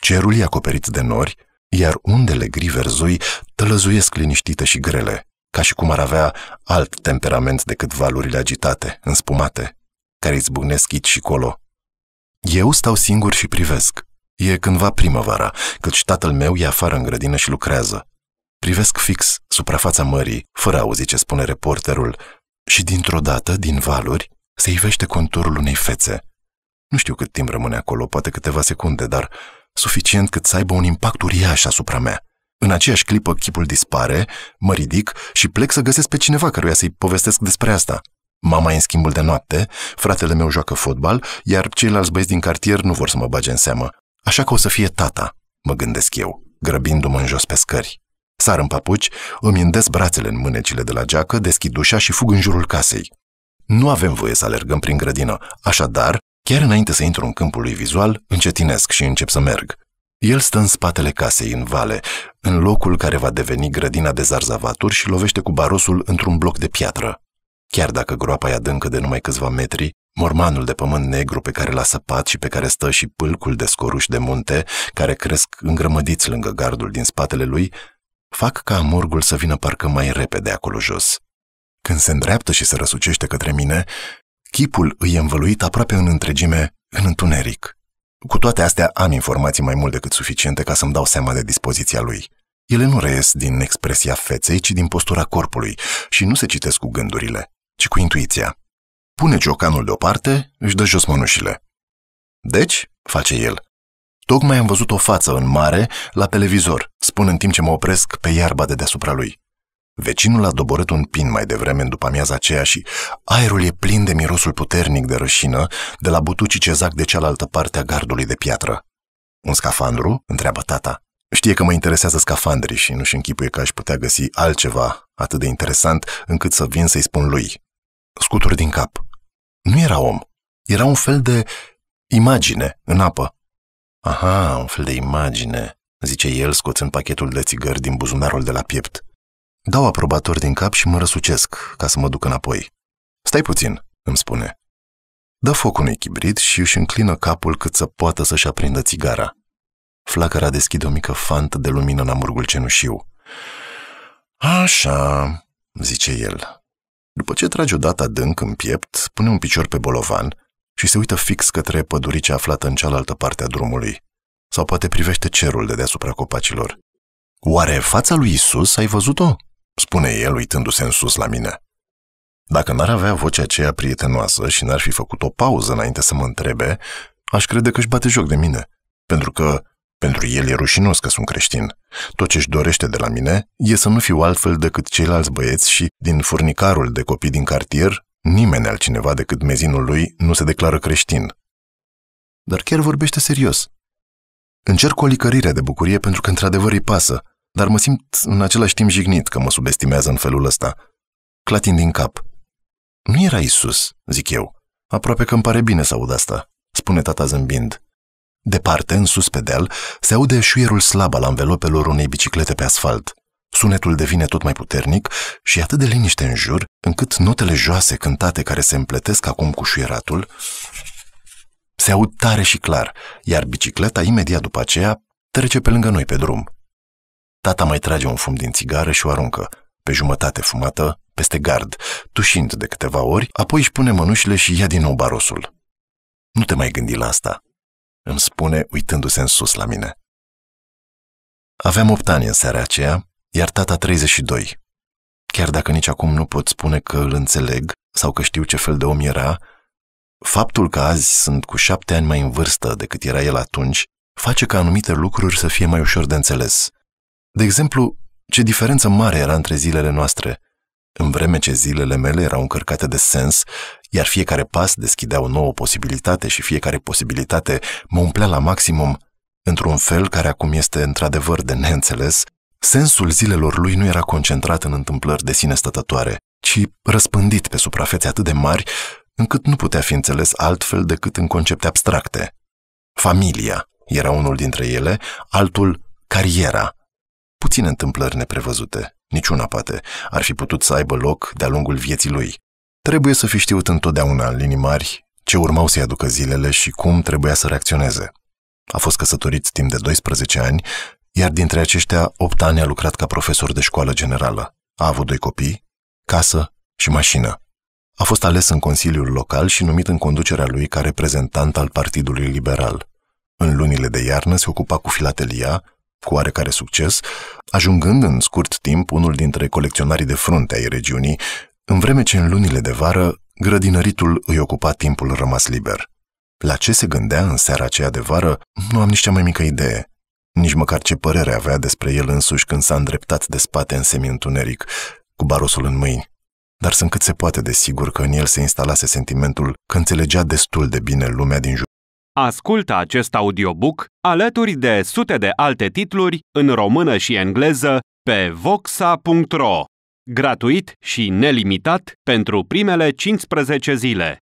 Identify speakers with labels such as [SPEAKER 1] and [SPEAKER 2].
[SPEAKER 1] Cerul e acoperit de nori, iar undele gri verzui tălăzuiesc liniștite și grele, ca și cum ar avea alt temperament decât valurile agitate, înspumate, care îți bucnesc și colo. Eu stau singur și privesc. E cândva primăvara, căci tatăl meu e afară în grădină și lucrează. Privesc fix suprafața mării, fără auzi ce spune reporterul, și dintr-o dată, din valuri, se ivește conturul unei fețe. Nu știu cât timp rămâne acolo, poate câteva secunde, dar suficient cât să aibă un impact uriaș asupra mea. În aceeași clipă, chipul dispare, mă ridic și plec să găsesc pe cineva căruia să-i povestesc despre asta. Mama e în schimbul de noapte, fratele meu joacă fotbal, iar ceilalți băieți din cartier nu vor să mă bage în seamă. Așa că o să fie tata, mă gândesc eu, grăbindu-mă în jos pe scări. Sar în papuci, îmi îndesc brațele în mânecile de la geacă, deschid ușa și fug în jurul casei. Nu avem voie să alergăm prin grădină, așadar Chiar înainte să intru în câmpul lui vizual, încetinesc și încep să merg. El stă în spatele casei, în vale, în locul care va deveni grădina de zarzavaturi și lovește cu barosul într-un bloc de piatră. Chiar dacă groapa e adâncă de numai câțiva metri, mormanul de pământ negru pe care l-a săpat și pe care stă și pâlcul de scoruș de munte, care cresc îngrămădiți lângă gardul din spatele lui, fac ca amurgul să vină parcă mai repede acolo jos. Când se îndreaptă și se răsucește către mine, Chipul îi e învăluit aproape în întregime în întuneric. Cu toate astea am informații mai mult decât suficiente ca să-mi dau seama de dispoziția lui. Ele nu reies din expresia feței, ci din postura corpului și nu se citesc cu gândurile, ci cu intuiția. Pune ciocanul deoparte, își dă jos mănușile. Deci, face el, tocmai am văzut o față în mare la televizor, spun în timp ce mă opresc pe iarba de deasupra lui. Vecinul a doborât un pin mai devreme în după amiaza aceea și aerul e plin de mirosul puternic de rășină de la butucii ce zac de cealaltă parte a gardului de piatră. Un scafandru? întreabă tata. Știe că mă interesează scafandrii și nu-și închipuie că aș putea găsi altceva atât de interesant încât să vin să-i spun lui. Scuturi din cap. Nu era om. Era un fel de imagine în apă. Aha, un fel de imagine, zice el scoțând pachetul de țigări din buzunarul de la piept. Dau aprobator din cap și mă răsucesc ca să mă duc înapoi. Stai puțin, îmi spune. Dă foc unui chibrit și își înclină capul cât să poată să-și aprindă țigara. Flacăra deschide o mică fantă de lumină în amurgul cenușiu. Așa, zice el. După ce trage o dată adânc în piept, pune un picior pe bolovan și se uită fix către pădurice aflată în cealaltă parte a drumului. Sau poate privește cerul de deasupra copacilor. Oare fața lui Isus ai văzut-o? spune el uitându-se în sus la mine. Dacă n-ar avea vocea aceea prietenoasă și n-ar fi făcut o pauză înainte să mă întrebe, aș crede că își bate joc de mine, pentru că pentru el e rușinos că sunt creștin. Tot ce își dorește de la mine e să nu fiu altfel decât ceilalți băieți și, din furnicarul de copii din cartier, nimeni altcineva decât mezinul lui nu se declară creștin. Dar chiar vorbește serios. Încerc o licărire de bucurie pentru că într-adevăr îi pasă, dar mă simt în același timp jignit că mă subestimează în felul ăsta. Clatin din cap. Nu era Isus, zic eu. Aproape că îmi pare bine să aud asta, spune tata zâmbind. Departe, în sus pe deal, se aude șuierul slab al anvelopelor unei biciclete pe asfalt. Sunetul devine tot mai puternic și atât de liniște în jur, încât notele joase cântate care se împletesc acum cu șuieratul se aud tare și clar, iar bicicleta imediat după aceea trece pe lângă noi pe drum. Tata mai trage un fum din țigară și o aruncă, pe jumătate fumată, peste gard, tușind de câteva ori, apoi își pune mănușile și ia din nou barosul. Nu te mai gândi la asta, îmi spune uitându-se în sus la mine. Aveam opt ani în seara aceea, iar tata 32. Chiar dacă nici acum nu pot spune că îl înțeleg sau că știu ce fel de om era, faptul că azi sunt cu șapte ani mai în vârstă decât era el atunci face ca anumite lucruri să fie mai ușor de înțeles – de exemplu, ce diferență mare era între zilele noastre, în vreme ce zilele mele erau încărcate de sens, iar fiecare pas deschidea o nouă posibilitate și fiecare posibilitate mă umplea la maximum, într-un fel care acum este într-adevăr de neînțeles, sensul zilelor lui nu era concentrat în întâmplări de sine stătătoare, ci răspândit pe suprafețe atât de mari, încât nu putea fi înțeles altfel decât în concepte abstracte. Familia era unul dintre ele, altul cariera, Puține întâmplări neprevăzute, niciuna poate, ar fi putut să aibă loc de-a lungul vieții lui. Trebuie să fi știut întotdeauna în linii mari ce urmau să-i aducă zilele și cum trebuia să reacționeze. A fost căsătorit timp de 12 ani, iar dintre aceștia 8 ani a lucrat ca profesor de școală generală. A avut doi copii, casă și mașină. A fost ales în Consiliul Local și numit în conducerea lui ca reprezentant al Partidului Liberal. În lunile de iarnă se ocupa cu filatelia, cu oarecare succes, ajungând în scurt timp unul dintre colecționarii de frunte ai regiunii, în vreme ce în lunile de vară grădinăritul îi ocupa timpul rămas liber. La ce se gândea în seara aceea de vară, nu am nici cea mai mică idee. Nici măcar ce părere avea despre el însuși când s-a îndreptat de spate în semi-întuneric, cu barosul în mâini. Dar sunt cât se poate de sigur că în el se instalase sentimentul că înțelegea destul de bine lumea din jur Ascultă acest audiobook alături de sute de alte titluri în română și engleză pe voxa.ro. Gratuit și nelimitat pentru primele 15 zile.